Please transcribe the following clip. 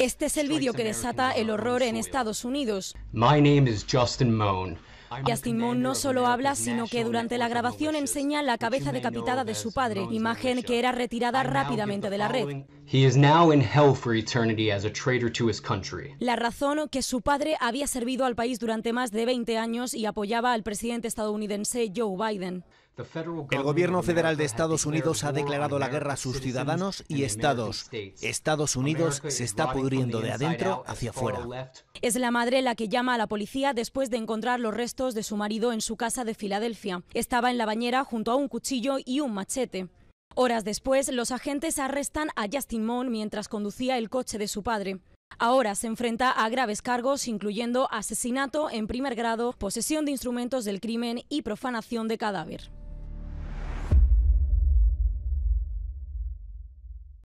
Este es el vídeo que desata el horror en Estados Unidos. Justin Moon no solo habla, sino que durante la grabación enseña la cabeza decapitada de su padre, imagen que era retirada rápidamente de la red. La razón que su padre había servido al país durante más de 20 años y apoyaba al presidente estadounidense Joe Biden. El gobierno federal de Estados Unidos ha declarado la guerra a sus ciudadanos y estados. Estados Unidos se está pudriendo de adentro hacia afuera. Es la madre la que llama a la policía después de encontrar los restos de su marido en su casa de Filadelfia. Estaba en la bañera junto a un cuchillo y un machete. Horas después, los agentes arrestan a Justin Mon mientras conducía el coche de su padre. Ahora se enfrenta a graves cargos incluyendo asesinato en primer grado, posesión de instrumentos del crimen y profanación de cadáver.